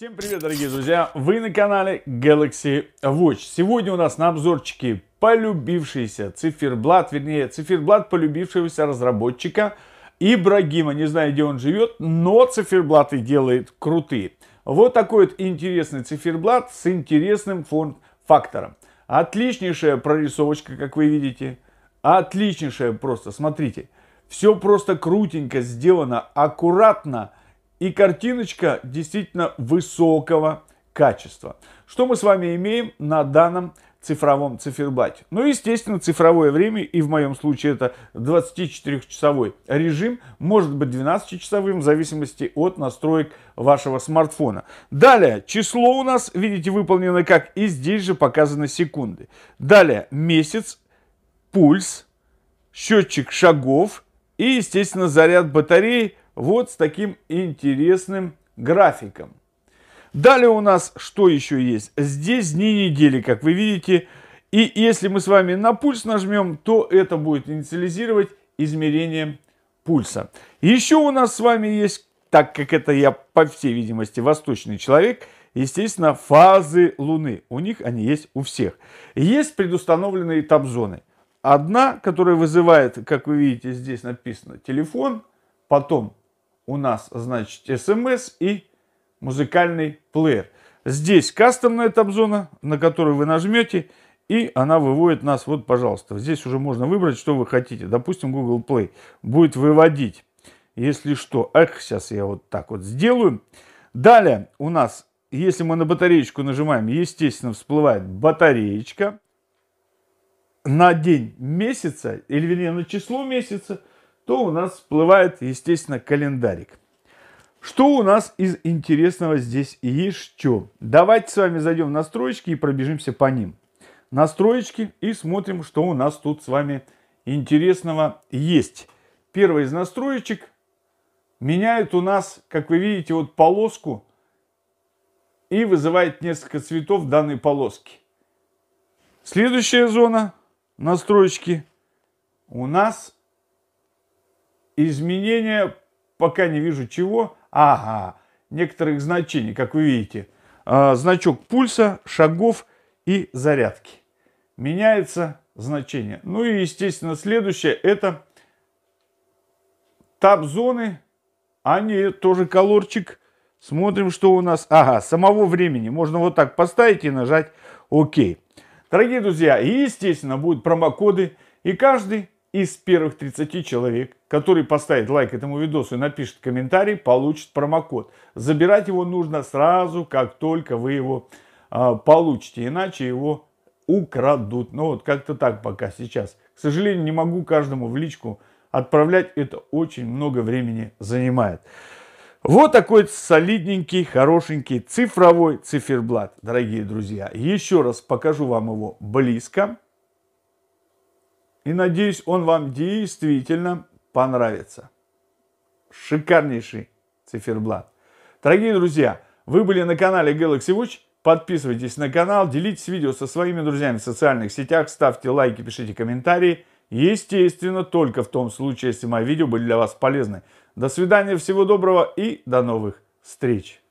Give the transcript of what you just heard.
Всем привет, дорогие друзья! Вы на канале Galaxy Watch. Сегодня у нас на обзорчике полюбившийся циферблат, вернее, циферблат полюбившегося разработчика Ибрагима. Не знаю, где он живет, но циферблаты делает крутые. Вот такой вот интересный циферблат с интересным фон-фактором. Отличнейшая прорисовочка, как вы видите. Отличнейшая просто, смотрите. Все просто крутенько сделано, аккуратно. Аккуратно и картиночка действительно высокого качества. Что мы с вами имеем на данном цифровом циферблате. Ну, естественно, цифровое время, и в моем случае это 24-часовой режим, может быть 12-часовым, в зависимости от настроек вашего смартфона. Далее, число у нас, видите, выполнено как, и здесь же показаны секунды. Далее, месяц, пульс, счетчик шагов и, естественно, заряд батареи, вот с таким интересным графиком. Далее у нас что еще есть? Здесь дни недели, как вы видите. И если мы с вами на пульс нажмем, то это будет инициализировать измерение пульса. Еще у нас с вами есть, так как это я, по всей видимости, восточный человек, естественно, фазы Луны. У них они есть у всех. Есть предустановленные табзоны. Одна, которая вызывает, как вы видите, здесь написано телефон, потом у нас, значит, смс эм и музыкальный плеер. Здесь кастомная табзона, на которую вы нажмете, и она выводит нас, вот, пожалуйста, здесь уже можно выбрать, что вы хотите. Допустим, Google Play будет выводить, если что. Эх, сейчас я вот так вот сделаю. Далее у нас, если мы на батареечку нажимаем, естественно, всплывает батареечка на день месяца, или вернее на число месяца – то у нас всплывает, естественно, календарик. Что у нас из интересного здесь еще? Давайте с вами зайдем в настройки и пробежимся по ним. Настройки и смотрим, что у нас тут с вами интересного есть. Первый из настроечек меняет у нас, как вы видите, вот полоску и вызывает несколько цветов данной полоски. Следующая зона настройки у нас изменения, пока не вижу чего. Ага, некоторых значений, как вы видите. А, значок пульса, шагов и зарядки. Меняется значение. Ну и, естественно, следующее это таб-зоны. Они а тоже колорчик. Смотрим, что у нас. Ага, самого времени. Можно вот так поставить и нажать ОК. Дорогие друзья, и естественно будут промокоды. И каждый из первых 30 человек, который поставит лайк этому видосу и напишет комментарий, получит промокод. Забирать его нужно сразу, как только вы его э, получите, иначе его украдут. Ну вот как-то так пока сейчас. К сожалению, не могу каждому в личку отправлять, это очень много времени занимает. Вот такой солидненький, хорошенький цифровой циферблат, дорогие друзья. Еще раз покажу вам его близко. И надеюсь, он вам действительно понравится. Шикарнейший циферблат. Дорогие друзья, вы были на канале Galaxy Watch. Подписывайтесь на канал, делитесь видео со своими друзьями в социальных сетях, ставьте лайки, пишите комментарии. Естественно, только в том случае, если мои видео были для вас полезны. До свидания, всего доброго и до новых встреч!